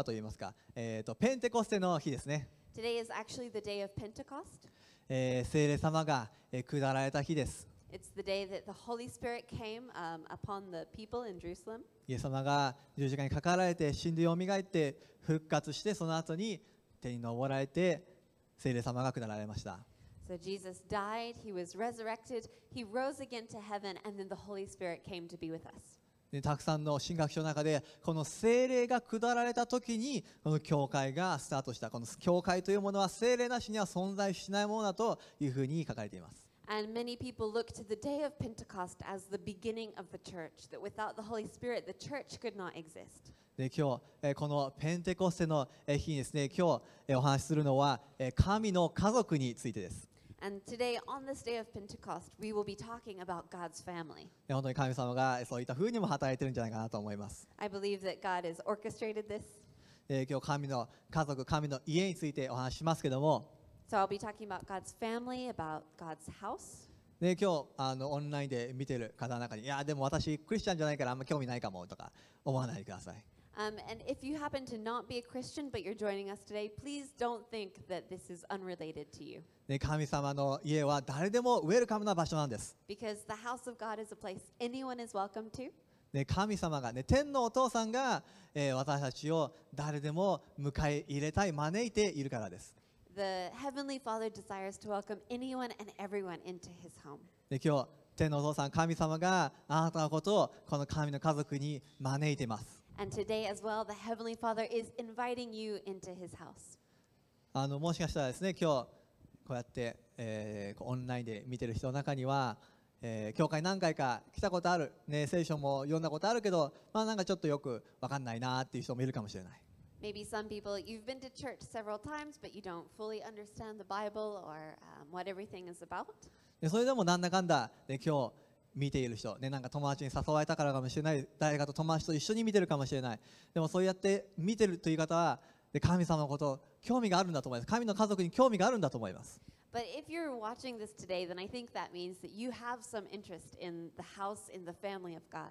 パといいますか、えーと、とペンテコステの日ですね。Today is actually the day of Pentecost. えー、聖霊様が、えー、下られた日です。It's the day that the Holy Spirit came、um, upon the people in Jerusalem. イエス様が十字架にかかられて死んでよみがえって復活してその後に手に登られて聖霊様が下られました。So Jesus died, he was resurrected, he rose again to heaven, and then the Holy Spirit came to be with us. たくさんの神学書の中でこの精霊が下られた時にこの教会がスタートしたこの教会というものは精霊なしには存在しないものだというふうに書かれています。And many people look to the day of Pentecost as the beginning of the church, that without the Holy Spirit, the church could not exist. で今日、このペンテコステの日にですね、今日お話しするのは、神の家族についてです。And today, on this day of Pentecost, we will be talking about God's family. 本当に神様がそういったふうにも働いてるんじゃないかなと思います。I believe that God has orchestrated this. えー、今日、神の家族、神の家についてお話しますけども。So I'll be talking about God's family, about God's house. で今日あのオンラインで見てる方の中に、いや、でも私、クリスチャンじゃないからあんま興味ないかもとか思わないでください。Um, and if you happen to not be a Christian but you're joining us today, please don't think that this is unrelated to you. 神様の家は誰でもウェルカムな場所なんです。Because the house of God is a place anyone is welcome to. ね、神様がね、天のお父さんが、えー、私たちを誰でも迎え入れたい、招いているからです。で今日、天のお父さん、神様があなたのことをこの神の家族に招いています。And today as well, the Heavenly Father is inviting you into His house. あのもしかしたらですね、今日こうやって、えー、オンラインで見てる人の中には、えー、教会何回か来たことある、ね、聖書も読んだことあるけど、まあ、なんかちょっとよく分かんないなっていう人もいるかもしれない。Maybe some people, you've been to church several times, but you don't fully understand the Bible or、um, what everything is about. でそれでもなんだかんだ、ね、今日見ている人、ね、なんか友達に誘われたからかもしれない誰かと友達と一緒に見てるかもしれないでもそうやって見てるという方はで神様のこと興味があるんだと思います神の家族に興味があるんだと思います But if you're watching this today, then I think that means that you have some interest in the house, in the family of God.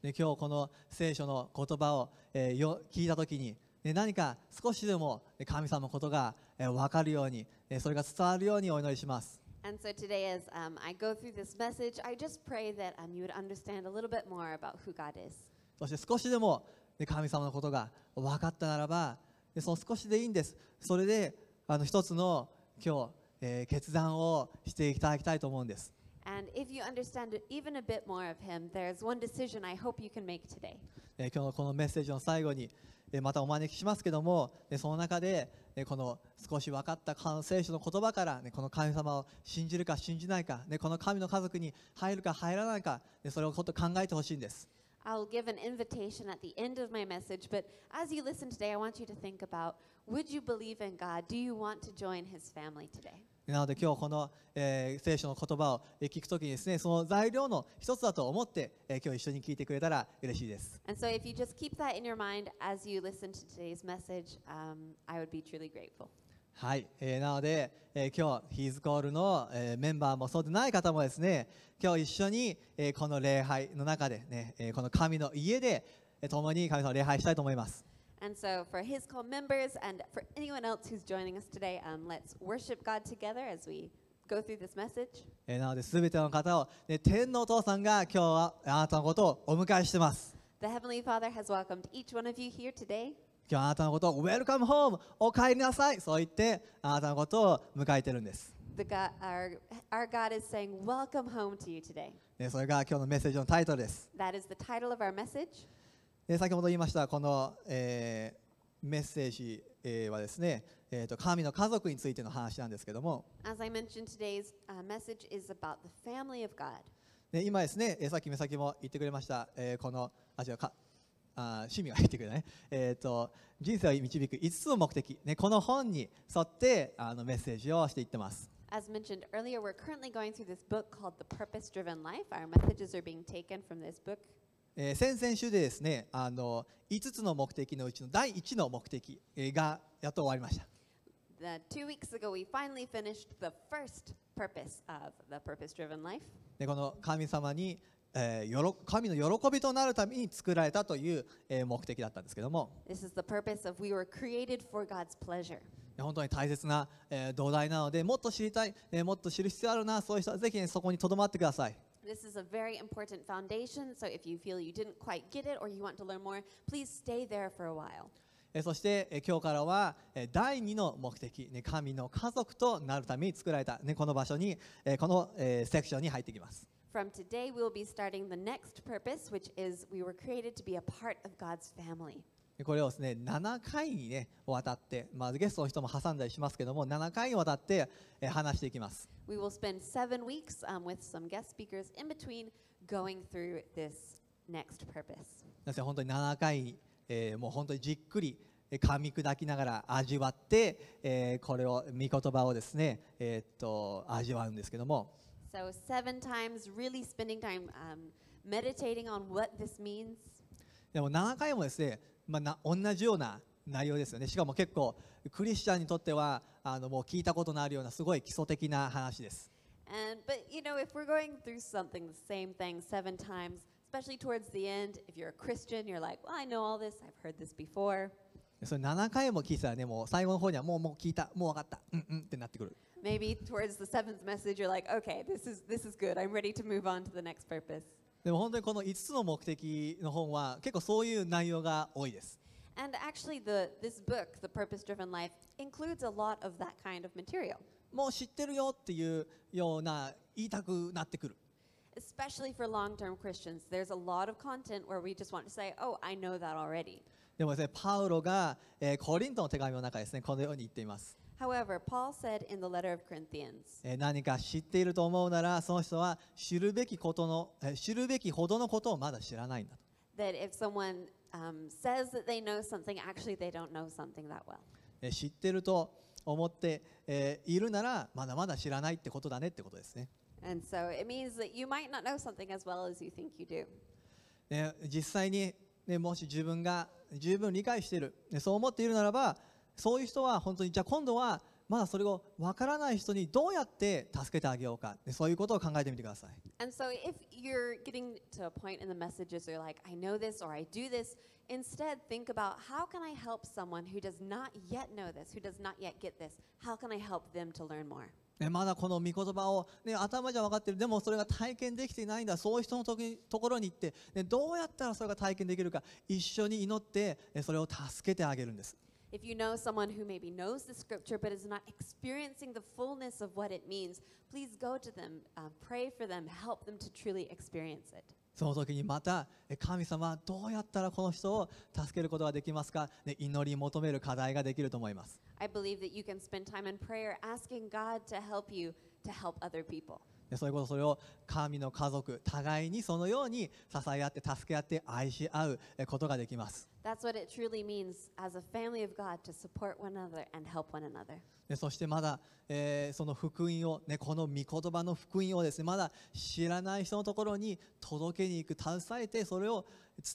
で今日この聖書の言葉を、えー、よ聞いたときに、ね、何か少しでも神様のことが、えー、分かるように、えー、それが伝わるようにお祈りします。And so today, as um, I go through this message, I just pray that um, you would understand a little bit more about who God is. そして少しでも、ね、神様のことが分かったならば、でその少しでいいんです。それであの一つの今日、えー、決断をしていただきたいと思うんです。And if you understand even a bit more of Him, there's one decision I hope you can make today. え今日のこのメッセージの最後に、えまたお招きしますけども、えその中で、えこの少し分かった聖書の言葉から、ね、この神様を信じるか信じないか、ね、この神の家族に入るか入らないか、ね、それをちょっと考えてほしいんです。I'll give an invitation at the end of my message, but as you listen today, I want you to think about would you believe in God? Do you want to join his family today? なので今日この、えー、聖書の言葉を聞くときにですね、その材料の一つだと思って、えー、今日一緒に聞いてくれたら嬉しいです。so t o m e s s a g e um, はい、えー、なので、えー、今日、ヒーズコールの、えー、メンバーもそうでない方もですね、今日一緒に、えー、この礼拝の中でね、えー、この神の家で、えー、共に神様を礼拝したいと思います。And so, for His Call members and for anyone else who's joining us today, um, let's worship God together as we go through this message. The Heavenly Father has welcomed each one of you here today. 今日あなたのことを Welcome home! お帰りなさいそう言って、あなたのことを迎えてるんです。The God, our, our God is saying, Welcome home to you today. That is the title of our message. 先ほど言いましたこの、えメッセージはですね、えー、と神の家族についての話なんですけども今ですね、さっき目先も言ってくれました、えー、このあ違うかあ趣味が言ってくれない、えー、と人生を導く5つの目的、ね、この本に沿ってあのメッセージをしていってます。えー、先々週でですねあの5つの目的のうちの第1の目的がやっと終わりました。The two weeks ago, we finally finished the first purpose of the purpose driven life. でこの神様に、えー、よろ神の喜びとなるために作られたという、えー、目的だったんですけども。This is the purpose of we were created for God's pleasure. 本当に大切な、えー、土台なので、もっと知りたい、えー、もっと知る必要あるな、そういう人はぜひ、ね、そこにとどまってください。This is a very important foundation, so if you feel you didn't quite get it or you want to learn more, please stay there for a while. そして今日からは第 today, we will be starting the next purpose, which is we were created to be a part of God's family. これをですね7回にねわたって、まあ、ゲストの人も挟んだりしますけども7回にわたって話していきます。We will spend seven weeks、um, with some guest speakers in between going through this next purpose. 本当に7回、えー、もう本当にじっくり噛み砕きながら味わって、えー、これを御言葉をですね、えー、っと味わうんですけども。So seven times really spending time、um, meditating on what this means. でも7回もですねまあ、同じような内容ですよねしかも結構クリスチャンにとってはあのもう聞いたことのあるようなすごい基礎的な話です。And, but you know, if we're going through something, the same thing seven times, especially towards the end, if you're a Christian, you're like, well, I know all this, I've heard this before. それ7回も聞いたらね、もう最後の方にはもうもう聞いた、もう分かった、うんうんってなってくる。Maybe towards the seventh message, you're like, okay, this is, this is good, I'm ready to move on to the next purpose. でも本当にこの5つの目的の本は結構そういう内容が多いです。And actually, the, this book, The Purpose Driven Life, includes a lot of that kind of material. もう知ってるよっていうような言いたくなってくる。Especially for long term Christians, there's a lot of content where we just want to say, oh, I know that already. でもですね、パウロが、えー、コリントの手紙の中ですね、このように言っています。However, Paul said in the letter of Corinthians, 何か知っていると思うなら、その人は知るべきことの知るべきほどのことをまだ知らないんだと。知っていると思って、えいるなら、まだまだ知らないってことだねってことですね。s 実際に、ね、もし自分が十分理解している、そう思っているならば、そういう人は本当にじゃあ今度はまだそれをわからない人にどうやって助けてあげようかそういうことを考えてみてください。And so if you're getting to a point in the messages where you're like, I know this or I do this, instead think about how can I help someone who does not yet know this, who does not yet get this? How can I help them to learn more? ね、まだこの御言葉を、ね、頭じゃ分かってるでもそれが体験できていないんだそういう人のとところに行って、ね、どうやったらそれが体験できるか一緒に祈ってそれを助けてあげるんです。If you know someone who maybe knows the scripture but is not experiencing the fullness of what it means, please go to them, uh, pray for them, help them to truly experience it. その時にまた神様どうやったらこの人を助けることができますか、ね、祈り求める課題ができると思います。I believe that you can spend time in prayer asking God to help you to help other people. でそれこそそれを神の家族互いにそのように支え合って助け合って愛し合うことができます。でそしてまだ、えー、その福音を、ね、この御言葉の福音をですねまだ知らない人のところに届けに行く携えてそれを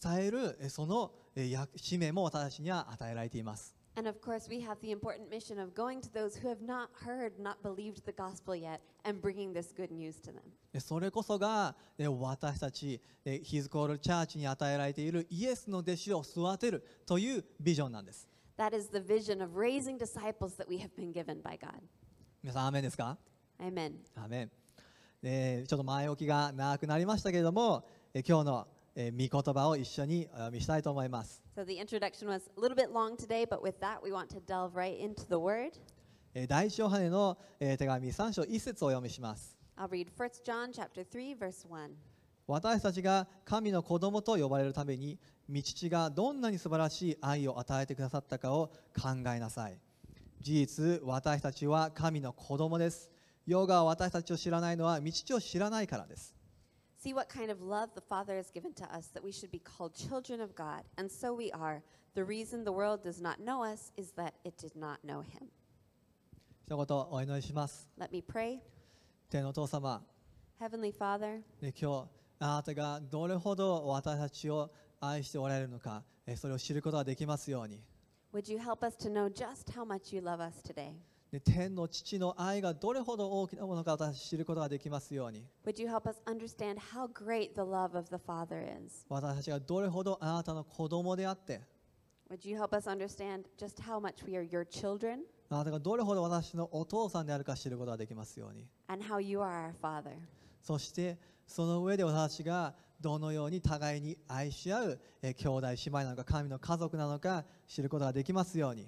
伝えるその、え使命も私には与えられています。And of course, we have the important mission of going to those who have not heard, not believed the gospel yet, and bringing this good news to them. それこそが私たち、ヒズコールチャーチに与えられているイエスの弟子を育てるというビジョンなんです。That is the vision of raising disciples that we have been given by God. 皆さん、アメンですかアメン。アメン。えちょっと前置きが長くなりましたけれども、え今日のえー、御言葉を一緒にお読みしたいと思います。So t o d a y t h a t right えー、第ハネの、えー、手紙3章1節をお読みします。John 3私たちが神の子供と呼ばれるために、御父がどんなに素晴らしい愛を与えてくださったかを考えなさい。事実、私たちは神の子供です。世が私たちを知らないのは、道を知らないからです。See what kind of love the Father has given to us that we should be called children of God, and so we are. The reason the world does not know us is that it did not know him. Let me pray. Heavenly Father, Would you help us to know just how much you love us today? で天の父の愛がどれほど大きなものか私知ることができますように私たちがどれほどあなたの子供であって私たがどれほど私のお父さんであるか知ることができますようにそしてその上で私がどのように互いに愛し合う兄弟姉妹なのか神の家族なのか知ることができますように。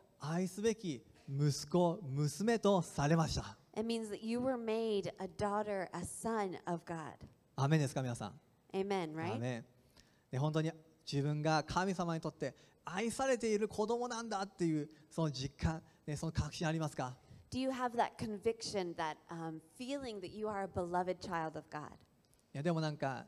愛すべき息子、娘とされました。It means that you were made a daughter, a son of God. アメンですか、皆さん。Amen, right? アメンで本当に自分が神様にとって愛されている子供なんだっていうその実感、ね、その確信ありますか Do you have that conviction, that、um, feeling that you are a beloved child of God? いやでもなんか、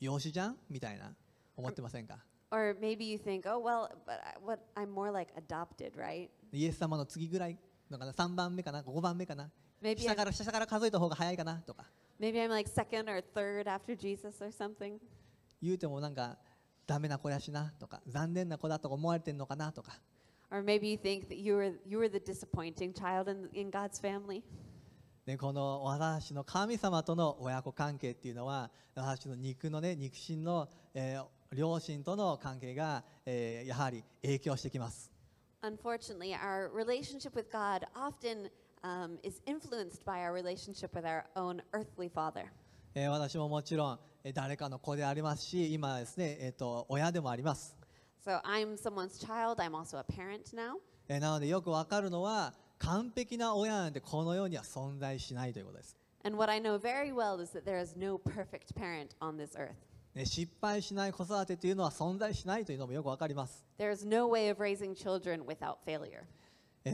養子じゃんみたいな思ってませんか Or maybe you think, oh, well, but I, what, I'm more like adopted, right? イエス様の次ぐらいのかな、三番目かな、五番目かな、Maybe 下 I'm, から下から数えた方が早いかなとか maybe I'm like second or third after Jesus or something. 言うてもなんかダメな子やしなとか残念な子だと思われてんのかなとか Or maybe you think that you were, you were the disappointing child in, in God's family. でこの私の神様との親子関係っていうのは私の肉のね肉親の、えー両親との関係が、えー、やはり影響してきます。Unfortunately, our relationship with God often、um, is influenced by our relationship with our own earthly father. えー、私ももちろん誰かの子でありますし、今ですね、えー、と親でもあります。So I'm someone's child, I'm also a parent now. えー、なのでよくわかるのは、完璧な親なんてこの世には存在しないということです。And what I know very well is that there is no perfect parent on this earth. 失敗しない子育てというのは存在しないというのもよくわかります。There's no way of raising children without failure.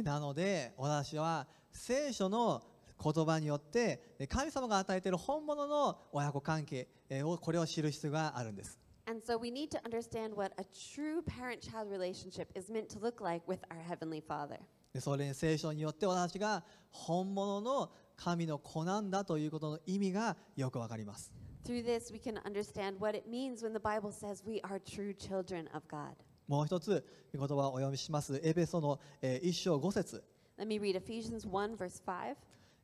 なので私は聖書の言葉によって神様が与えている本物の親子関係をこれを知る必要があるんです。And so we need to understand what a true parent child relationship is meant to look like with our Heavenly Father. それに聖書によって私が本物の神の子なんだということの意味がよくわかります。Through this, we can understand what it means when the Bible says we are true children of God. もう一つ、御言葉をお読みします。エペソの、えー、1章五節 Let me read Ephesians 1 verse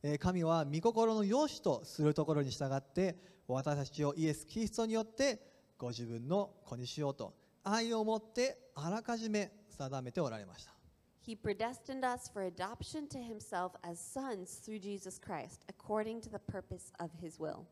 5. 神は御心の良しとするところに従って私たちをイエス・キリストによってご自分の子にしようと愛を持ってあらかじめ定めておられました。He predestined us for adoption to himself as sons through Jesus Christ, according to the purpose of his will.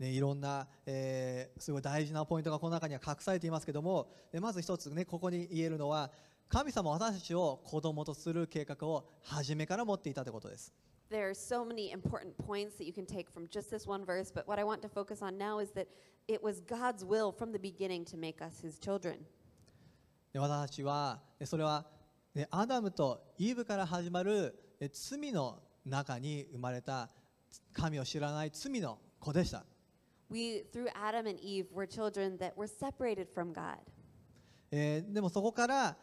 ね、いろんな、えー、すごい大事なポイントがこの中には隠されていますけども、ね、まず一つ、ね、ここに言えるのは神様は私たちを子供とする計画を初めから持っていたということです。There are so many important points that you can take from just this one verse, but what I want to focus on now is that it was God's will from the beginning to make us his children. 私たちはそれは、ね、アダムとイブから始まる罪の中に生まれた神を知らない罪の子でした。We, through Adam and Eve, were children that were separated from God. でもそこから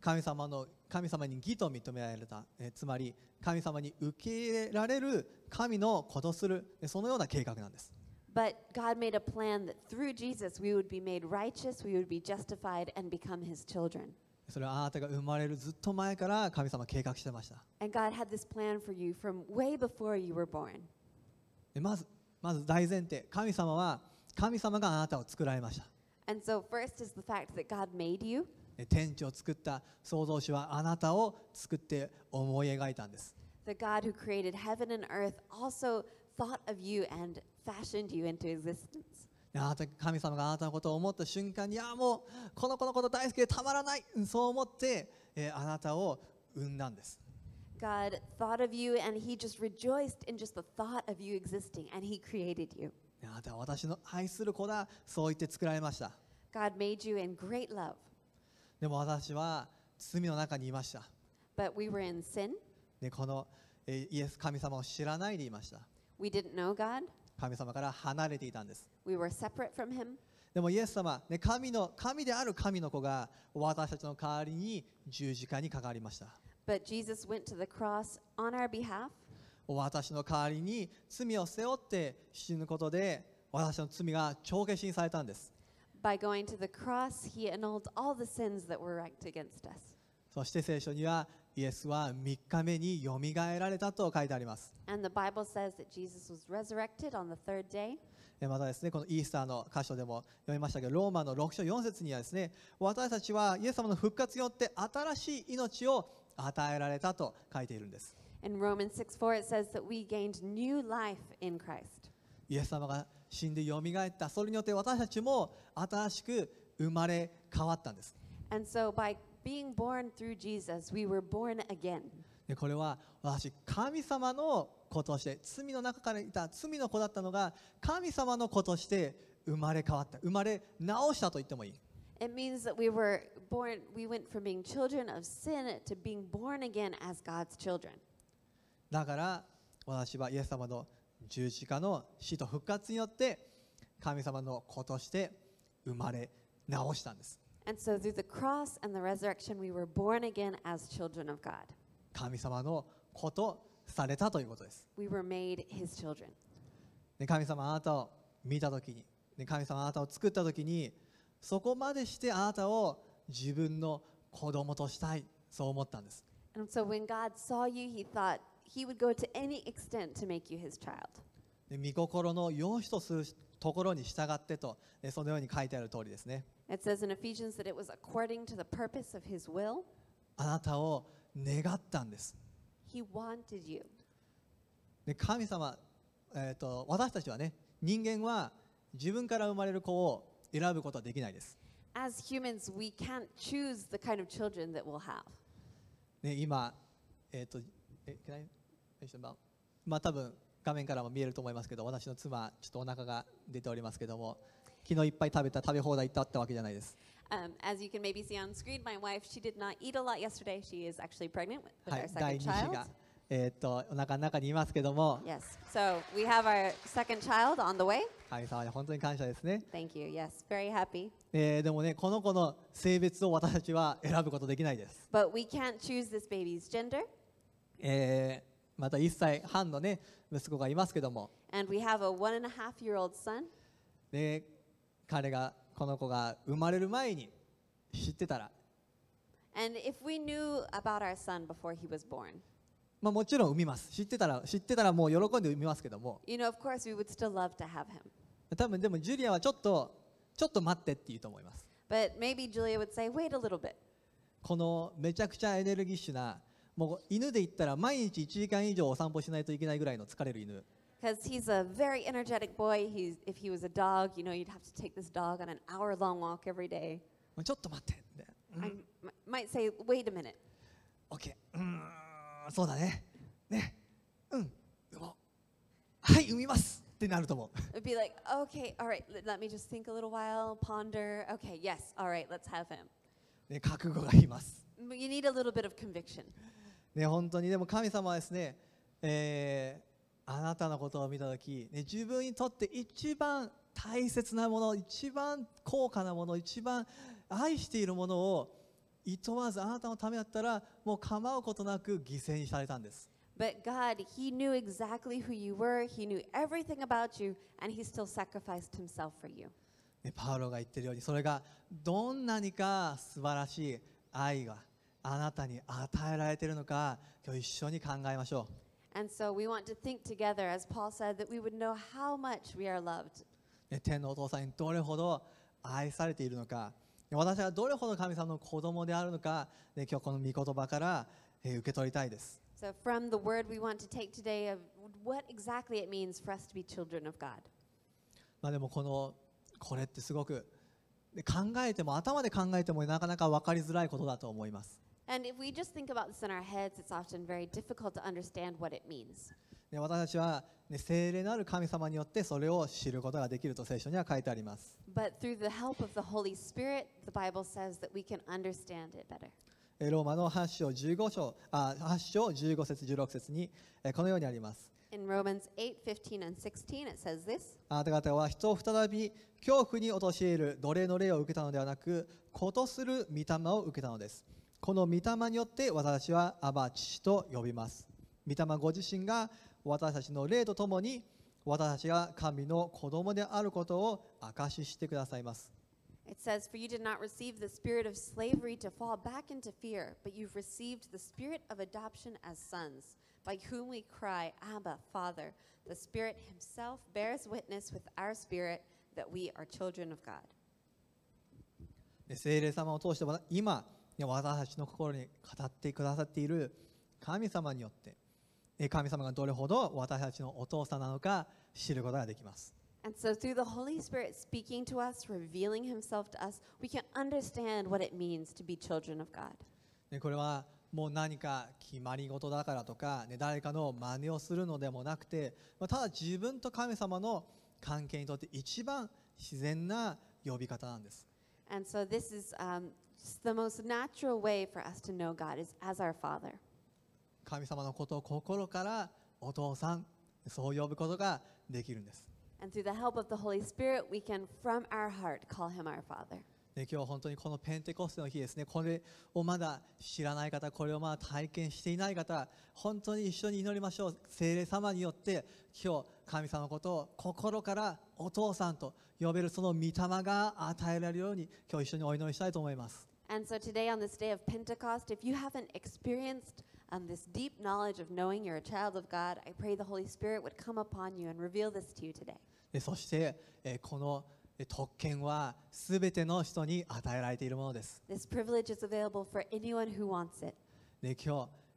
神様の神様に義と認められたえつまり神様に受け入れられる神のことするそのような計画なんです。それはあなたが生まれるずっと前から神様計画してました。まずまず大前提神様は神様があなたを作られました天地を作った創造主はあなたを作って思い描いたんです the g o c t t h a thought o you and fashioned you into e x i s t e n c 神様があなたのことを思った瞬間に、いやもうこの子のこと大好きでたまらない、そう思って、えあなたを産んだんです。God thought of you and he just rejoiced in just the thought of you existing and he created you. あなたは私の愛する子だそう言って作られました God made you in great love. でも私は罪の中にいました But we were in sin. でこのえーイエス神様を知らないでいました We didn't know God. 神様から離れていたんです We were separate from him. でもイエス様、ね、神の神である神の子が私たちの代わりに十字架にかかりました But Jesus went to the cross on our behalf. 私の代わりに罪を背負って死ぬことで私の罪が帳消しにされたんです。そして聖書にはイエスは3日目によみがえられたと書いてあります。またですね、このイースターの箇所でも読みましたけど、ローマの6章4節にはですね、私たちはイエス様の復活によって新しい命を与えられたと書いているんです。6:4イエス様が死んでよみがえった、それによって私たちも新しく生まれ変わったんです。so Jesus, we でこれは私、神様の子として、罪の中からいた罪の子だったのが、神様の子として生まれ変わった、生まれ直したと言ってもいい。It means that we were born, we went from being children of sin to being born again as God's children. だから私はイエス様の十字架の死と復活によって神様の子として生まれ直したんです。And so through the cross and the resurrection, we were born again as children of God. 神様の子とされたということです。We were made his children. 神様あなたを見たときに、神様あなたを作ったときに、そこまでしてあなたを自分の子供としたいそう思ったんです And so when God saw you, he thought he would go to any extent to make you his child. で御心の良しとするところに従ってとそのように書いてある通りですね It says in Ephesians that it was according to the purpose of his will. あなたを願ったんです He wanted you. で神様、えーと、と私たちはね人間は自分から生まれる子を選ぶことはできないです。As humans, we can't choose the kind of children that we'll have. ね、今、えっ、ー、と、え、can I mention about? まあ多分画面からも見えると思いますけど、私の妻、ちょっとお腹が出ておりますけども、昨日いっぱい食べた、食べ放題行ったってわけじゃないです。Um, as you can maybe see on screen, my wife, she did not eat a lot yesterday. She is actually pregnant with our second child. えっとお腹の中にいますけども Yes, so we have our second child on the way 神様に本当に感謝ですね Thank you, yes, very happy えーでもねこの子の性別を私たちは選ぶことできないです But we can't choose this baby's gender えーまた1歳半のね息子がいますけども And we have a one and a half year old son で彼がこの子が生まれる前に知ってたら And if we knew about our son before he was born まあ、もちろん産みます。知ってたら、知ってたらもう喜んで産みますけども。You know, of course, we would still love to have him. 多分でもジュリアはちょっと、ちょっと待ってって言うと思います。But maybe Julia would say, wait a little bit. このめちゃくちゃエネルギッシュな、もう犬で言ったら毎日1時間以上お散歩しないといけないぐらいの疲れる犬。Because he's a very energetic boy. He's, if he was a dog, you know, you'd have to take this dog on an hour long walk every day. ちょっと待って。I might say, wait a minute. OK。うんそうだねねうん産もうはい産みますってなると思う It'd be like, okay, all right, let me just think a little while, ponder. Okay, yes, all right, let's have him. ね覚悟がいります You need a little bit of conviction. ね本当にでも神様はですね、えー、あなたのことを見た時、ね、自分にとって一番大切なもの一番高価なもの一番愛しているものをいとわずあなたのためだったらもう構うことなく犠牲にされたんです。But God, He knew exactly who you were, He knew everything about you, and He still sacrificed Himself for you. パウロが言ってるようにそれがどんなにか素晴らしい愛があなたに与えられているのか今日一緒に考えましょう。And so we want to think together, as Paul said, that we would know how much we are loved. 天のお父さんにどれほど愛されているのか。私はどれほど神様の子供であるのか、ね、今日この御言葉から、えー、受け取りたいです。So from the word we want to take today of what exactly it means for us to be children of God. まあでもこのこれってすごく考えても頭で考えてもなかなか分かりづらいことだと思います。And if we just think about this in our heads, it's often very difficult to understand what it means. 私たちは、ね、精霊のある神様によってそれを知ることができると聖書には書いてあります。But through the help of the Holy Spirit, the Bible says that we can understand it better. ローマの8章15章あ8章15節16節にこのようにあります。In Romans 8, 15 and 16, it says this. あなた方は人を再び恐怖に陥る奴隷の霊を受けたのではなく、ことする御霊を受けたのです。この御霊によって私はアバチと呼びます。御霊ご自身が私たちの霊とともに私たちが神の子供であることを証ししてくださいます。It says, For you did not receive the spirit of slavery to fall back into fear, but you've received the spirit of adoption as sons, by whom we cry, Abba, Father. The Spirit Himself bears witness with our spirit that we are children of God. 聖霊様を通して今、私たちの心に語ってくださっている神様によって神様がどれほど私たちのお父さんなのか知ることができます。And so, through the Holy Spirit speaking to us, revealing Himself to us, we can understand what it means to be children of God. これはもう何か決まり事だからとか、ね、誰かの真似をするのでもなくて、ただ自分と神様の関係にとって一番自然な呼び方なんです。And so, this is、um, the most natural way for us to know God is as our Father. 神様のことを心からお父さんそう呼ぶことができるんです。a Spirit, heart c 今日本当にこのペンテコステの日ですね、これをまだ知らない方、これをまだ体験していない方、本当に一緒に祈りましょう。聖霊様によって、今日神様のことを心からお父さんと呼べるその御霊が与えられるように、今日一緒にお祈りしたいと思います。And so today on this day of Pentecost, if you haven't experienced um, this deep knowledge of knowing you're a child of God, I pray the Holy Spirit would come upon you and reveal this to you today. そして、えー、この特権はすべての人に与えられているものです。t で今日、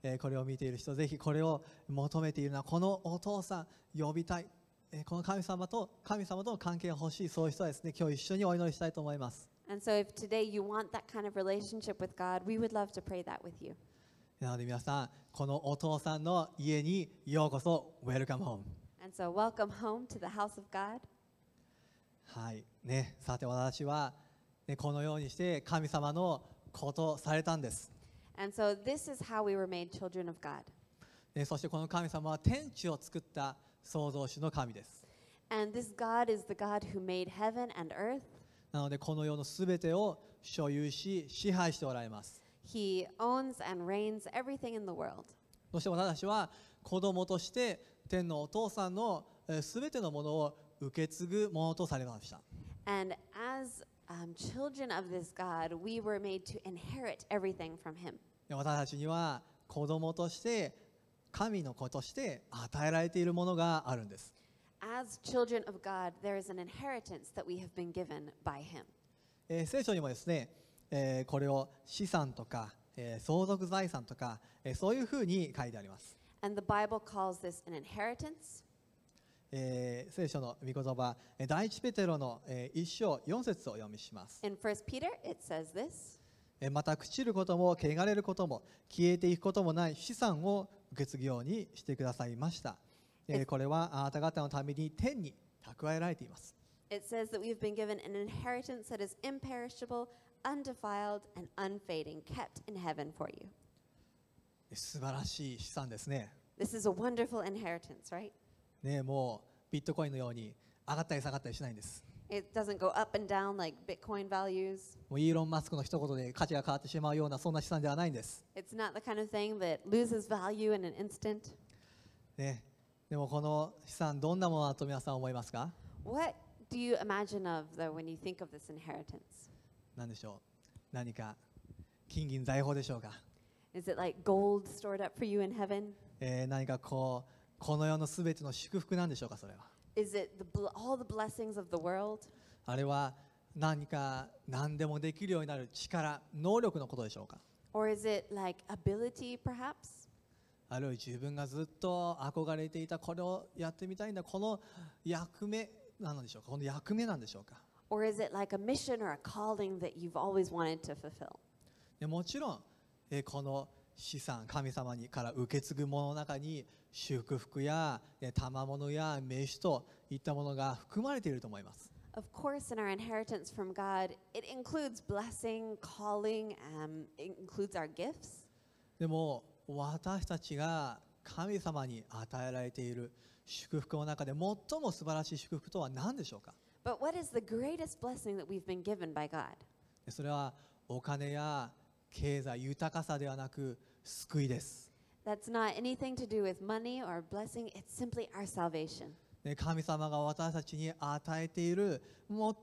えー、これを見ている人、ぜひこれを求めているのは、このお父さん、呼びたい、えー、この神様と神様との関係が欲しい、そういう人はですね、今日一緒にお祈りしたいと思います。And so if today you want that kind of relationship with God, we would love to pray that with you. なので皆さん、このお父さんの家にようこそ、ウェルカムホーム。はい、ね、さて私は、ね、このようにして神様のことをされたんです。そしてこの神様は天地を作った創造主の神です。And this d is the God who made heaven and earth. なのでこの世のすべてを所有し支配しておられます。He owns and reigns everything in the world. そして私たちは子供として天のお父さんのすべてのものを受け継ぐものとされました。And as um, children of this God, we were made to inherit everything from Him. 私たちには子供として神の子として与えられているものがあるんです。As children of God, there is an inheritance that we have been given by Him. 聖書にもですね、えこれを資産とか、え相続財産とか、えそういうふうに書いてあります。And the Bible calls this an inheritance. えー、聖書の御言葉、第一ペテロの、えー、一章四節を読みします。In 1 Peter, it says this. また、朽ちることも、汚れることも、消えていくこともない資産を受け継ぐようにしてくださいました。えー、これはあなた方のために天に蓄えられています。It says that we've been given an inheritance that is imperishable, undefiled and unfading, kept in heaven for you. 素晴らしい資産ですね。This is a wonderful inheritance, right? ねもうビットコインのように上がったり下がったりしないんです。It doesn't go up and down like Bitcoin values. もうイーロン・マスクの一言で価値が変わってしまうようなそんな資産ではないんです。It's not the kind of thing that loses value in an instant. ねでもこの資産どんなものだと皆さん思いますか What do you imagine of though when you think of this inheritance? 何でしょう何か金銀財宝でしょうか Is it like gold stored up for you in heaven? え何かこうこの世のすべての祝福なんでしょうかそれは Is it the all the blessings of the world? あれは何か何でもできるようになる力能力のことでしょうか Or is it like ability perhaps? あるいは自分がずっと憧れていたこれをやってみたいんだこの役目なのでしょうかこの役目なんでしょうか Or is it like a mission or a calling that you've always wanted to fulfill? でもちろん、えー、この資産神様にから受け継ぐものの中に祝福や賜物や名刺といったものが含まれていると思います。Of course, in our inheritance from God, it includes blessing, calling, um, it includes our gifts. でも私たちが神様に与えられている祝福の中で最も素晴らしい祝福とは何でしょうか But what is the greatest blessing that we've been given by God? それはお金や経済、豊かさではなく救いです。That's not anything to do with money or blessing, it's simply our salvation. 神様が私たちに与えている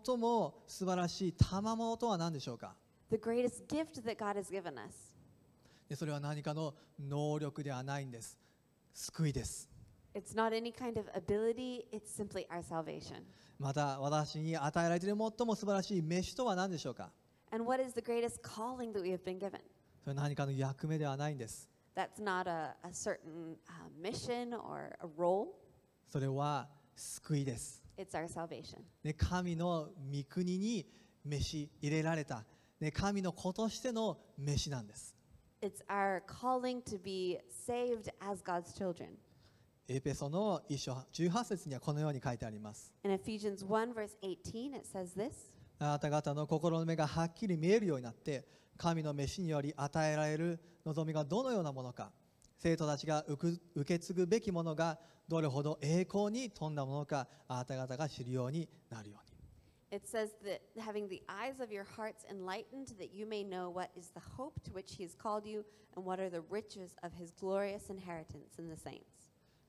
最も素晴らしい賜物とは何でしょうか The greatest gift that God has given us. それは何かの能力ではないんです。救いです。It's not any kind of ability, it's simply our salvation. また私に与えられている最も素晴らしい飯とは何でしょうか And what is the greatest calling that we have been given? それは何かの役目ではないんです。That's not a, a certain mission or a role, それは救いです。it's our salvation. ね、神の御国に飯入れられた、ね、神の子としての飯なんです。It's our calling to be saved as God's children. エペソの一章18節にはこのように書いてあります。In Ephesians 1 verse 18 it says this. あなた方の心の目がはっきり見えるようになって、神の召しにより与えられる望みがどのようなものか、生徒たちが受け継ぐべきものがどれほど栄光に富んだものか、あなた方が知るようになるように。It says that having the eyes of your hearts enlightened, that you may know what is the hope to which He has called you, and what are the riches of His glorious inheritance in the saints.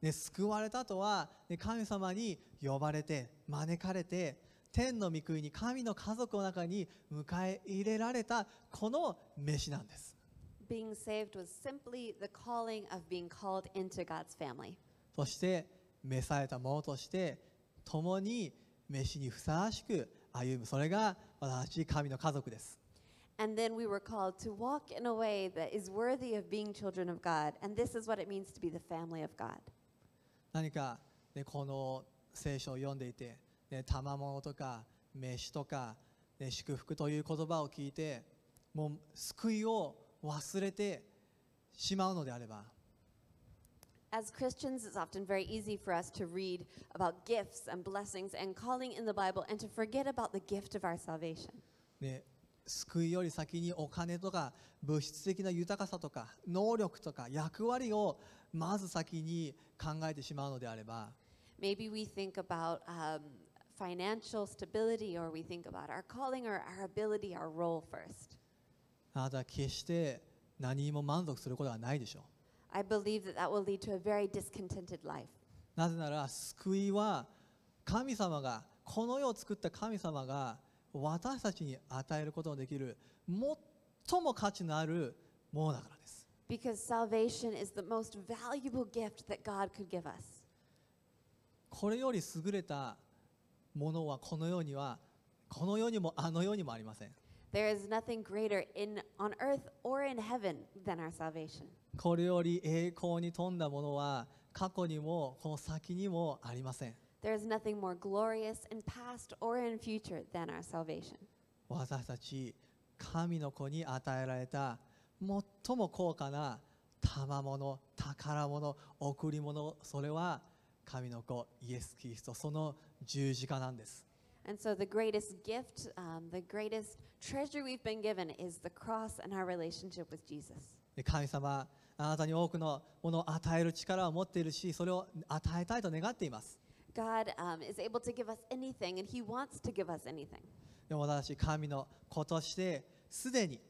ね、救われたとは、ね、神様に呼ばれて招かれて天の御国に神の家族の中に迎え入れられたこの飯なんです。Being saved was simply the calling of being called into God's family. そして、召されたものとして、共に飯にふさわしく歩む、それが私、神の家族です。And then we were called to walk in a way that is worthy of being children of God. And this is what it means to be the family of God. 何か、ね、この聖書を読んでいて、ね、賜物とか、飯とか、ね、祝福という言葉を聞いて、もう救いを忘れてしまうのであれば。As Christians, it's often very easy for us to read about gifts and blessings and calling in the Bible and to forget about the gift of our salvation. ね救いより先にお金とか物質的な豊かさとか能力とか役割をまず先に考えてしまうのであれば Maybe we think about、um, financial stability or we think about our calling or our ability, our role first. あなたは決して何も満足することはないでしょう。I believe that that will lead to a very discontented life. なぜなら救いは神様がこの世を作った神様が私たちに与えることのできる最も価値のあるものだからです。Because salvation is the most valuable gift that God could give us. これより優れたものはこの世にはこの世にもあの世にもありません。There is nothing greater in, on earth or in heaven than our salvation. これより栄光に富んだものは過去にもこの先にもありません。There is nothing more glorious in past or in future than our salvation. 私たち神の子に与えられた最も高価な賜物、宝物、贈り物、それは神の子イエス・キリスト、その十字架なんです。And so the greatest gift, um, the greatest treasure we've been given is the cross and our relationship with Jesus. 神様、あなたに多くのものを与える力を持っているし、それを与えたいと願っています。God um, is able to give us anything, and He wants to give us anything. でも私、神の子として、すでに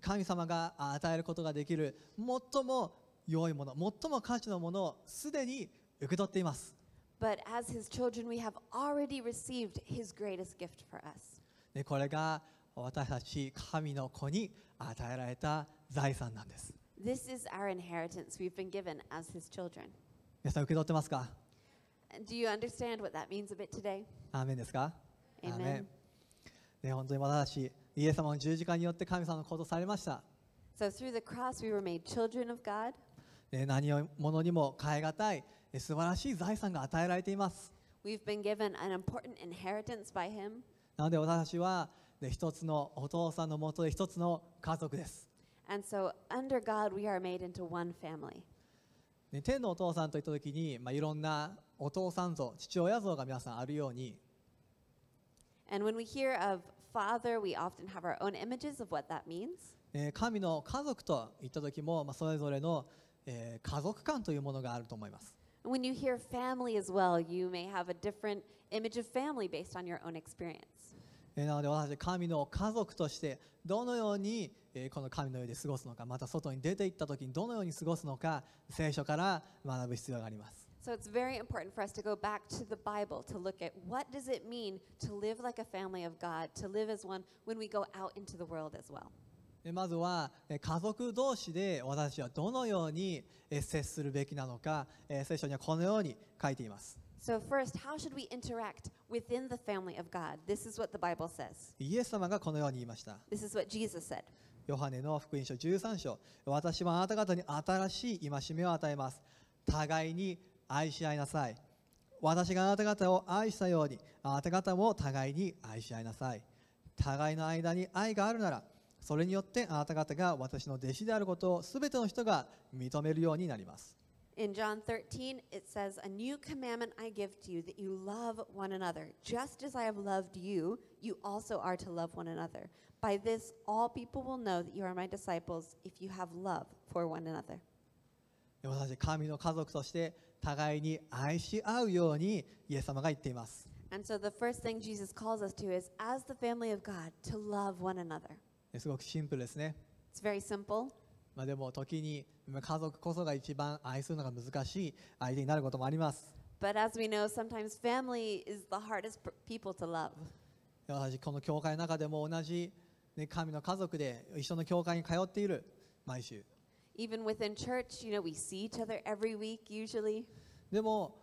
神様が与えることができる、最も良いもの、最も価値のものをすでに受け取っています。But as His children, we have already received His greatest gift for us. でこれが私たち、神の子に与えられた財産なんです。This is our inheritance we've been given as His children. 皆さん、受け取ってますか Do you understand what that means a bit today? アーメンですかアーメン、ね、本当に私たち、イエス様の十字架によって神様のことされました。So through the cross we were made children of God. 何者にも変え難い素晴らしい財産が与えられています。We've been given an important inheritance by Him. なので私たちは一つのお父さんのもとで一つの家族です。And so under God we are made into one family. 天のお父さんといったときに、まあ、いろんなお父さん像、父親像が皆さんあるように、And when we hear of father, we often have our own images of what that means. えー神の家族といった時も、まあ、それぞれの、えー家族観というものがあると思います。And when you hear family as well, you may have a different image of family based on your own experience. えーなので私たち神の家族としてどのように、えーこの神の世で過ごすのかまた外に出て行った時にどのように過ごすのか聖書から学ぶ必要があります。So it's very important for us to go back to the Bible to look at what does it mean to live like a family of God, to live as one when we go out into the world as well. まずは家族同士で私はどのように接するべきなのか聖書にはこのように書いています。So first, how should we interact within the family of God? This is what the Bible says. イエス様がこのように言いました。This is what Jesus said. ヨハネの福音書13章私はあなた方に新しい戒めを与えます。互いに愛し合いなさい私があなた方を愛したようにあなた方も互いに愛し合いなさい互いの間に愛があるならそれによってあなた方が私の弟子であることを全ての人が認めるようになります In John 13, it says, A new commandment I give to you, that you love one another. Just as I have loved you, you also are to love one another. By this, all people will know that you are my disciples if you have love for one another. 私たち神の家族として互いに愛し合うようにイエス様が言っています。And so the first thing Jesus calls us to is, as the family of God, to love one another. すごくシンプルですね。It's very simple. まあでも時に家族こそが一番愛するのが難しい相手になることもあります。But as we know, sometimes family is the hardest people to love. 私この教会の中でも同じ、ね、神の家族で一緒の教会に通っている毎週。Even within church, you know, we see each other every week usually. でも、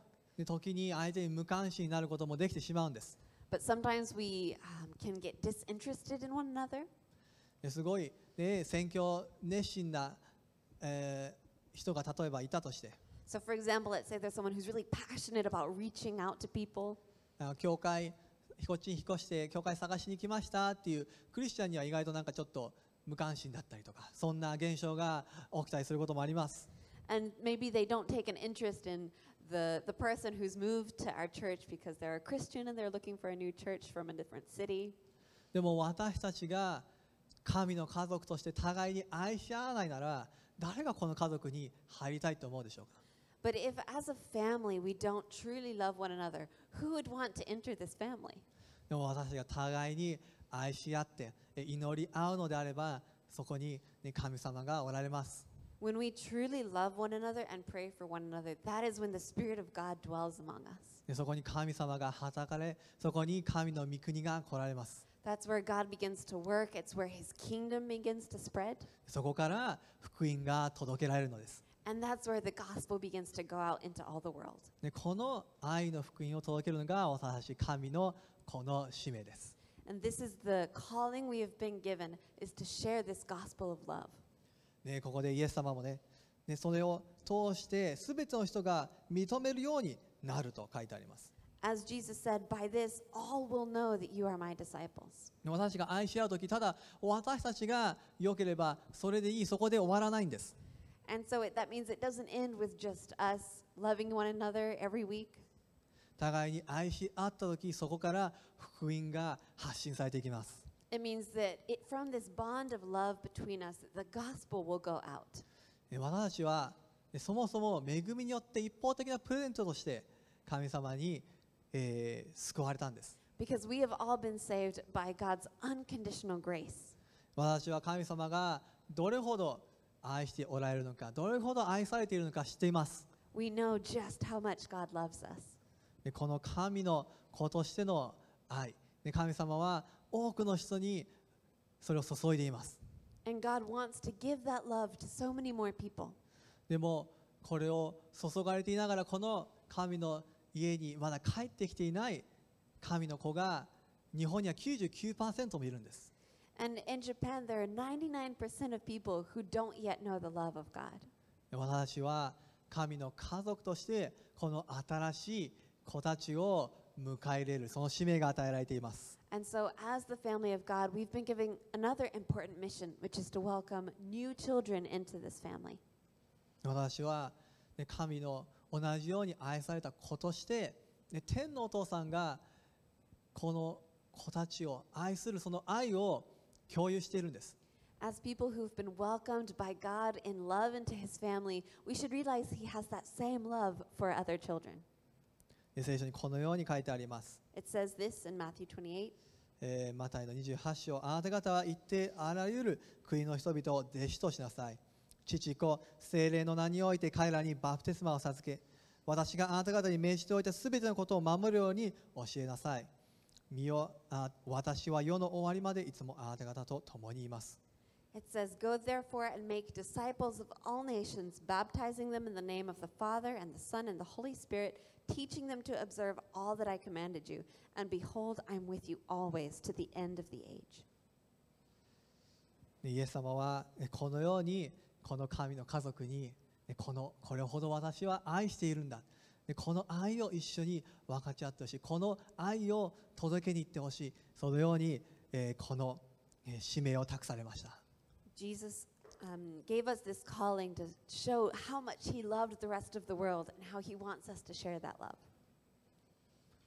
時に相手に無関心になることもできてしまうんです。But sometimes we、um, can get disinterested in one another. すごい、ね、宣教熱心な、えー、人が例えばいたとして。So for example, let's say there's someone who's really passionate about reaching out to people. 教会、こっちに引っ越して教会探しに来ましたっていうクリスチャンには意外となんかちょっと無関心だったりとかそんな現象が起きたりすることもあります。And maybe they don't take an interest in the, the person who's moved to our church because they're a Christian and they're looking for a new church from a different city. でも私たちが神の家族として互いに愛し合わないなら誰がこの家族に入りたいと思うでしょうか But if as a family we don't truly love one another, who would want to enter this family? でも私たちが互いに愛し合って祈り合うのであればそこに、ね、神様がおられます。When we truly love one another and pray for one another, that is when the Spirit of God dwells among us. そこに神様が働かれ、そこに神の御国が来られます。That's where God begins to work, it's where His kingdom begins to spread. そこから福音が届けられるのです。And that's where the gospel begins to go out into all the world. この愛の福音を届けるのが私たち神のこの使命です。And this is the calling we have been given is to share this gospel of love. ね、ここでイエス様もね、ね、それを通してすべての人が認めるようになると書いてあります。As Jesus said, by this all will know that you are my disciples. 私が愛し合うとき、ただ私たちが良ければそれでいい、そこで終わらないんです。And so it, that means it doesn't end with just us loving one another every week. 互いに愛し合った時そこから福音が発信されていきます It means that it, from this bond of love between us, the gospel will go out. 私たちはそもそも恵みによって一方的なプレゼントとして神様に、えー、救われたんです。Because we have all been saved by God's unconditional grace. 私は神様がどれほど愛しておられるのか、どれほど愛されているのか知っています。We know just how much God loves us. この神の子としての愛、神様は多くの人にそれを注いでいます。でも、これを注がれていながら、この神の家にまだ帰ってきていない神の子が日本には99%もいるんです。私は神の家族としてこの新しい子たちを迎え入れるその使命が与えられています。And so, as the family of God, we've been given another important mission, which is to welcome new children into this family. 私は、ね、神の同じように愛された子として、ね、天のお父さんがこの子たちを愛するその愛を共有しているんです。As people who've been welcomed by God in love into his family, we should realize he has that same love for other children. 聖書にこのように書いてあります。It says this in Matthew 28. マタイの28章、あなた方は一ってあらゆる国の人々を弟子としなさい。父子、精霊の名において彼らにバプテスマを授け、私があなた方に命じておいたすべてのことを守るように教えなさい。身をあ私は世の終わりまでいつもあなた方と共にいます。It says, Go therefore and make disciples of all nations, baptizing them in the name of the Father and the Son and the Holy Spirit, teaching them to observe all that I commanded you. And behold, I'm with you always to the end of the age. イエス様はこのようにこの神の家族にこのこれほど私は愛しているんだこの愛を一緒に分かち合ってほしいこの愛を届けに行ってほしいそのようにこの使命を託されました。Jesus um, gave us this calling to show how much He loved the rest of the world and how He wants us to share that love.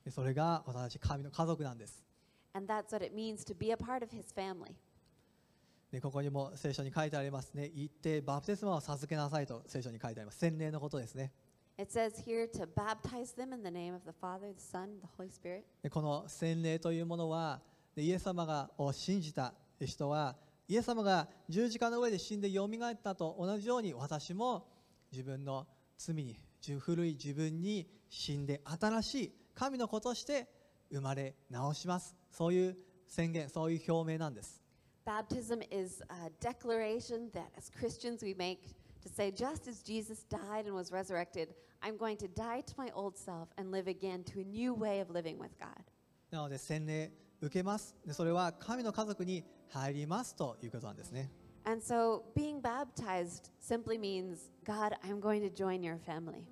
でそれが私たち神の家族なんです。でここにも聖書に書いてありますね。行ってバプテスマを授けなさいと聖書に書いてあります。洗礼のことですね。でこの洗礼というものはイエス様がを信じた人はイエス様が十字架の上で死んでよみがえったと同じように私も自分の罪に古い自分に死んで新しい神の子として生まれ直しますそういう宣言そういう表明なんです Baptism is a declaration that as Christians we make to say, just as Jesus died and was resurrected, I'm going to die to my old self and live again to a new way of living with God. なので洗礼受けます。それは神の家族に入りますということなんですね。And so being baptized simply means, God, I'm going to join your family.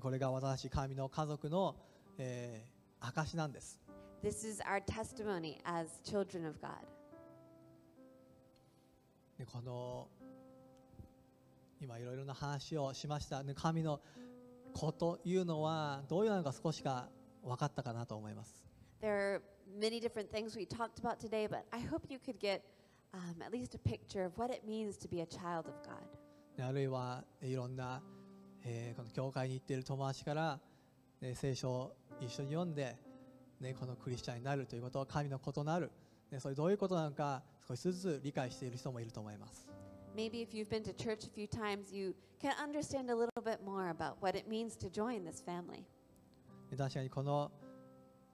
これが私、神の家族の、えー、証なんです。This is our testimony as children of God. この今いろいろな話をしました。神の子というのはどういうのか少しか分かったかなと思います。There many different things we talked about today, but I hope you could get um, at least a picture of what it means to be a child of God. あるいはいろんな、えー、この教会に行っている友達から、ね、聖書を一緒に読んで、ね、このクリスチャンになるということは神のことなる、ね、それどういうことなのか少しずつ理解している人もいると思います。Maybe if you've been to church a few times, you can understand a little bit more about what it means to join this family. 確かにこの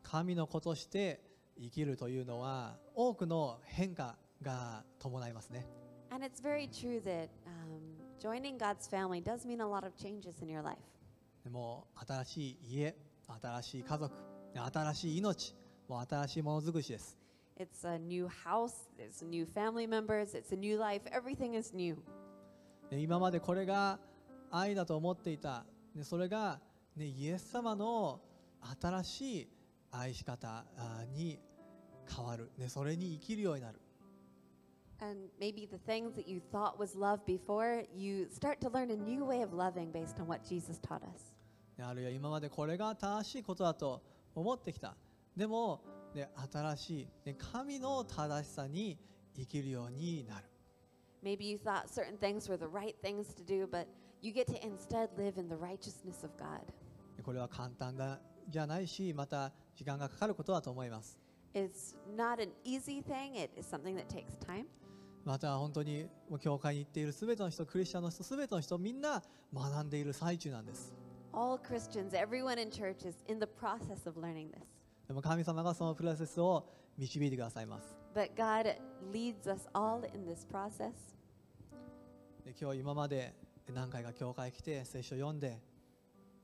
神の子として生きるというのは多くの変化が伴いますね。And it's very true that、um, joining God's family does mean a lot of changes in your life. でも新しい家、新しい家族、新しい命、もう新しいものづくしです。It's a new house, it's new family members, it's a new life, everything is new. 今までこれが愛だと思っていた、ね、それが、ね、イエス様の新しい愛し方に変わる、ね、それに生きるようになる。And maybe the things that you thought was love before, you start to learn a new way of loving based on what Jesus taught us. あるいは今までこれが正しいことだと思ってきた。でも、ね、新しい、ね、神の正しさに生きるようになる。Maybe you thought certain things were the right things to do, but you get to instead live in the righteousness of God. これは簡単だじゃないし、また時間がかかることだと思います。また本当に教会に行っているすべての人、クリスチャンの人、すべての人、みんな学んでいる最中なんです。All s t i a n s everyone in church is in the process of learning this. でも神様がそのプロセスを導いてくださいます。で今日今まで何回か教会来て、聖書を読んで、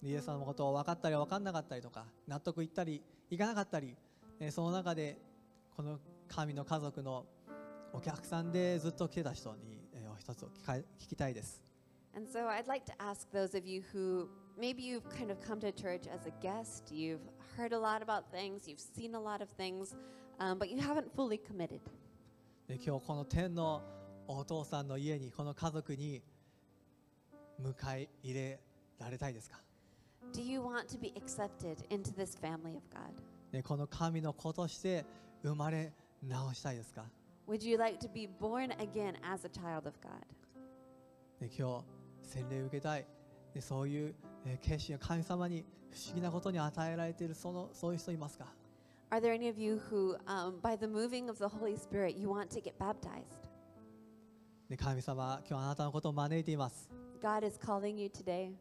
イエス様のことを分かったり分かんなかったりとか、納得いったり、いかなかったり。えその中でこの神の家族のお客さんでずっと来てた人に、えー、一つを聞か聞きたいです。And so I'd like to ask those of you who maybe you've kind of come to church as a guest, you've heard a lot about things, you've seen a lot of things, um, but you haven't fully committed. で今日この天のお父さんの家にこの家族に迎え入れられたいですか Do you want to be accepted into this family of God? この神の子として生まれ直したいですか今日、洗礼を受けたい。そういう決心を神様に不思議なことに与えられているそのそういう人いますか Are there any of you who, um, by the moving of the Holy Spirit, you want to get baptized? 神様、今日あなたのことを招いています。God is calling you today.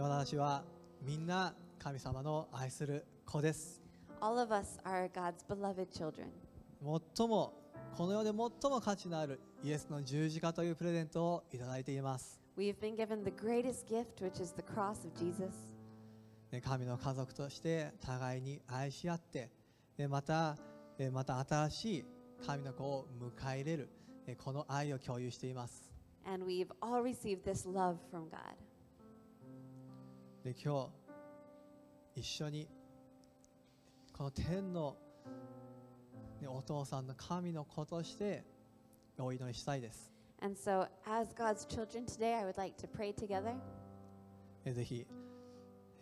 私はみんな神様の愛する子です。All of us are g o 最もこの世で最も価値のあるイエスの十字架というプレゼントをいたいています。神の家族として互いに愛し合ってでまた、また新しい神の子を迎え入れるこの愛を共有しています。a n で今日一緒にこの天の、ね、お父さんの神の子としてお祈りしたいです。And so, as God's children today, I would like to pray together. ぜひ、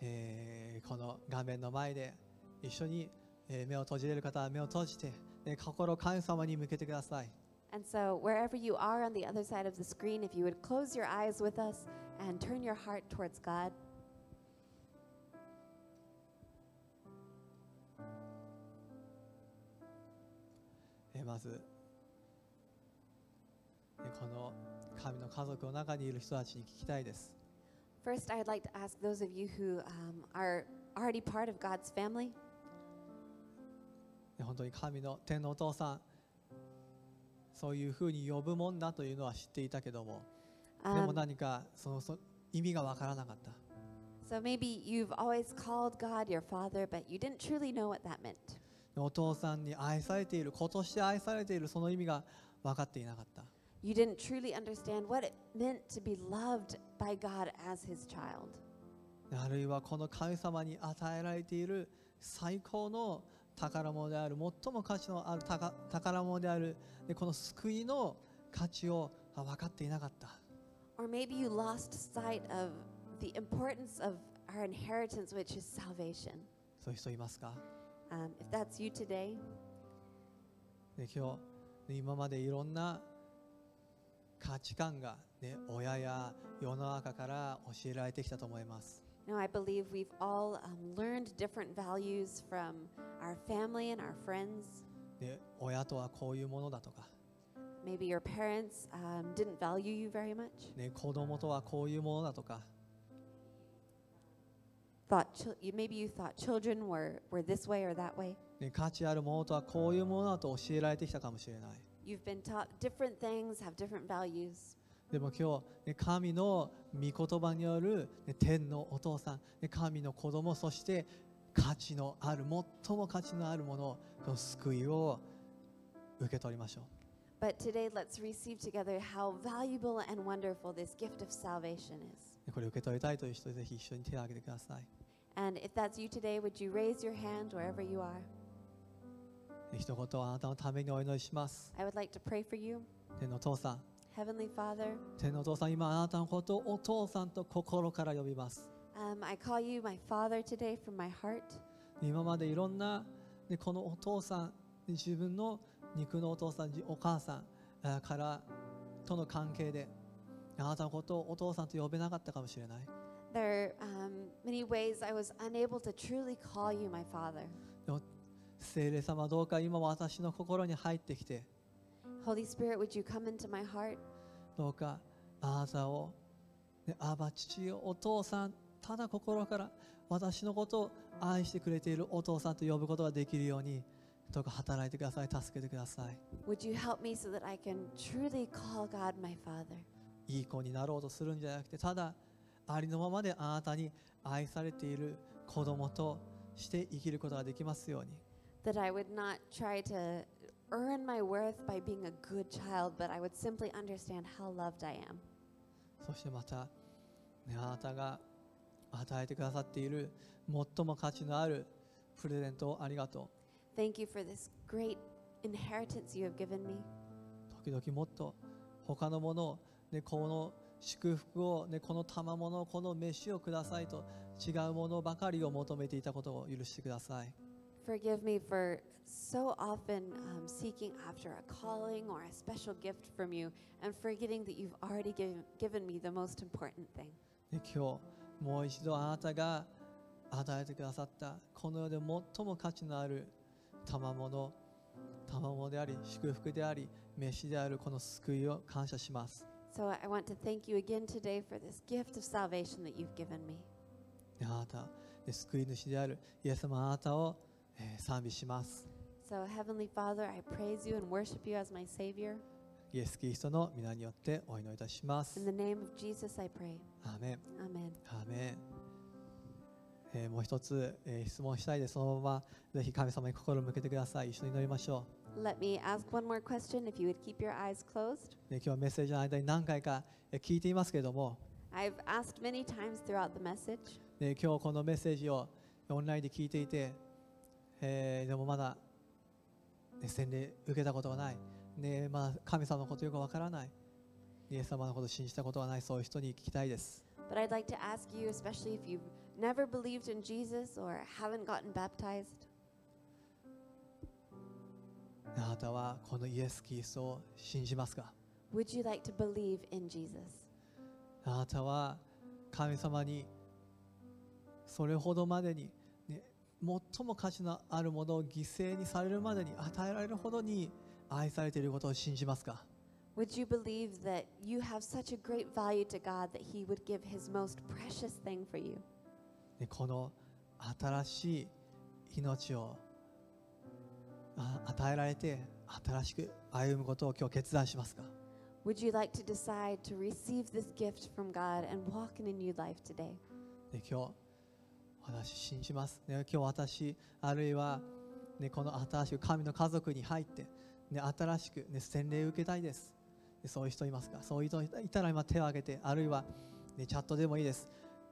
えー、この画面の前で一緒に、えー、目を閉じれる方は目を閉じて、ね、心を神様に向けてください。And so, wherever you are on the other side of the screen, if you would close your eyes with us and turn your heart towards God. えます。この神の家族の中にいる人たちに聞きたいです。First, I'd like to ask those of you who、um, are already part of God's family. 本当に神の天のお父さん、そういうふうに呼ぶもんだというのは知っていたけども、um, でも何かそのそ意味がわからなかった。So maybe you've always called God your father, but you didn't truly know what that meant. お父さんに愛されている、子として愛されている、その意味が分かっていなかった。You didn't truly understand what it meant to be loved by God as His child. あるいはこの神様に与えられている最高の宝物である、最も価値のある宝物である、この救いの価値を分かっていなかった。Or maybe you lost sight of the importance of our inheritance, which is salvation. そういう人いますか Um, if that's you today, で今日で今までいろんな価値観が、ね、親や世の中から教えられてきたと思います。you know, I believe we've all um, learned different values from our family and our friends. で親とはこういうものだとか、Maybe your parents um, didn't value you very much. ね、子供とはこういうものだとか、価値あるものとはこういうものだと教えられてきたかもしれない。でも今日、神の御言葉による天のお父さん、神の子供、そして価値のある、最も価値のあるもの、この救いを受け取りましょう。But today, let's receive together how valuable and wonderful this gift of salvation is. これを受け取りたいという人、ぜひ一緒に手を挙げてください。And if that's you today, would you raise your hand wherever you are? 一言あなたのためにお祈りします。I would like to pray for you. 天のお父さん。Heavenly Father. 天のお父さん、今あなたのことをお父さんと心から呼びます。Um, I call you my father today from my heart. 今までいろんな、ね、このお父さん、自分の肉のお父さん、お母さんからとの関係で。あなたのことをお父さんと呼べなかったかもしれない。There are、um, many ways I was unable to truly call you my father. 聖霊様どうか今私の心に入ってきて。Holy Spirit, would you come into my heart? どうかあなたを、ね、あば父よお父さんただ心から私のことを愛してくれているお父さんと呼ぶことができるようにどうか働いてください助けてください。Would you help me so that I can truly call God my father? いい子になろうとするんじゃなくてただありのままであなたに愛されている子供として生きることができますように。That I would not try to earn my worth by being a good child, but I would simply understand how loved I am. そしてまた、ね、あなたが与えてくださっている最も価値のあるプレゼントをありがとう。Thank you for this great inheritance you have given me. 時々もっと他のものをね、この祝福を、ね、この賜物この飯をくださいと違うものばかりを求めていたことを許してください。Forgive me for so often um, seeking after a calling or a special gift from you and forgetting that you've already given, given me the most important thing. 今日もう一度あなたが与えてくださったこの世で最も価値のある賜物賜物であり祝福であり飯であるこの救いを感謝します。So I want to thank you again today for this gift of salvation that you've given me. あなた、救い主であるイエス様あなたを、えー、賛美します。So, Heavenly Father, I praise you and worship you as my Savior. イエス・キリストの皆によってお祈りいたします。In the name of Jesus, I pray. アーメン。アーメン。アーメンえー、もう一つ、えー、質問したいで、そのままぜひ神様に心を向けてください。一緒に祈りましょう。Let me ask one more question if you would keep your eyes closed. 今日メッセージの間に何回か聞いていますけれども、I've asked many times throughout the message, ね今日このメッセージをオンラインで聞いていて、えーでもまだ、ね洗礼受けたことがない、ねまあ、神様のことよくわからない、イエス様のことを信じたことがない、そういう人に聞きたいです。but I'd like to ask you, especially if you've never believed in Jesus or haven't gotten baptized, あなたはこのイエス・キリストを信じますか Would you like to believe in Jesus? あなたは神様にそれほどまでに、ね、最も価値のあるものを犠牲にされるまでに与えられるほどに愛されていることを信じますか Would you believe that you have such a great value to God that He would give His most precious thing for you? この新しい命を与えられて新しく歩むことを今日決断しますか Would you like to decide to receive this gift from God and walk in a new life today? で今日私信じます、ね、今日私あるいは、ね、この新しく神の家族に入って、ね、新しく、ね、洗礼を受けたいです、ね、そういう人いますかそういう人いたら今手を挙げてあるいは、ね、チャットでもいいです、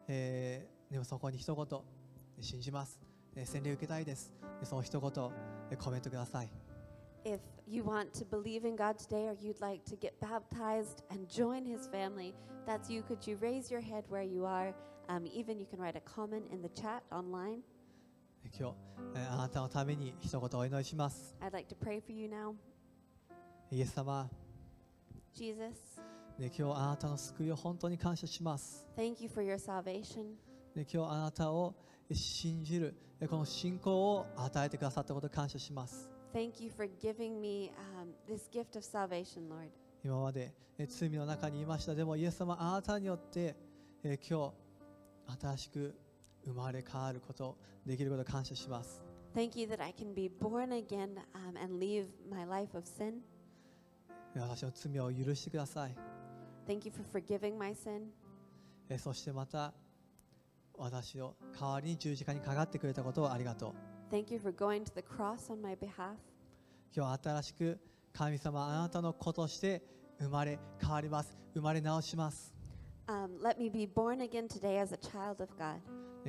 えー、でもそこに一言、信じます洗礼を受けたいです。その一言、コメントください。If you want to believe in God today or you'd like to get baptized and join His family, that's you. Could you raise your head where you are? Um, even you can write a comment in the chat online. 今日、あなたのために一言お祈りします。I'd like to pray for you now. イエス様、Jesus, 今日あなたの救いを本当に感謝します。Thank you for your salvation. 今日あなたを信じるこの信仰を与えてくださったことを感謝します。Thank you for giving me、um, this gift of salvation, Lord. 今まで罪の中にいました。でも、イエス様、あなたによって今日新しく生まれ変わること、できることを感謝します。Thank you that I can be born again、um, and leave my life of sin. 私の罪を許してください。Thank you for forgiving my sin. そしてまた、私を代わりに十字架にかかってくれたことをありがとう。今日は新しく神様あなたの子として生まれ変わります。生まれ直します。Um,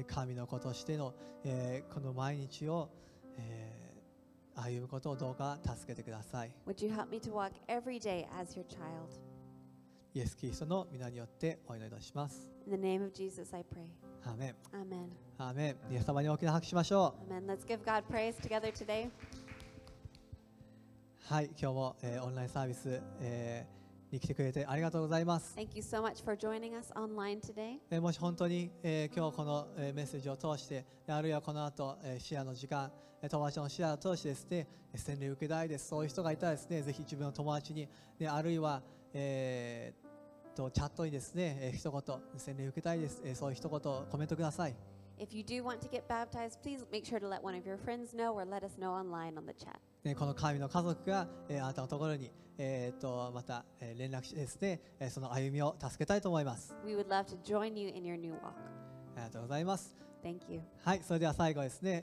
神の子としての、えー、この毎日を、えー、歩むことをどうか助けてください。イエス・キリストの皆によってお祈りいたします。In the name of Jesus, I pray. アメン。アメン。アメン。イ様に大きな拍手しましょう。アメン。Let's give God praise together today. はい、今日も、えー、オンラインサービス、えー、に来てくれてありがとうございます。Thank you so much for joining us online today. えー、もし本当に、えー、今日この、えー、メッセージを通して、あるいはこの後、えー、シェアの時間、友達のシェアを通してですね、洗礼受けたいです。そういう人がいたらですね、ぜひ自分の友達に、ね、あるいは、えーとチャットにですね、えー、一言洗礼受けたいです、えー、そういう一言コメントください。If you do want to get baptized, please make sure to let one of your friends know or let us know online on the chat. ね、この神の家族が、えー、あなたのところに、えー、とまた、えー、連絡してですね、えー、その歩みを助けたいと思います。We would love to join you in your new walk. ありがとうございます。Thank you. はい、それでは最後ですね。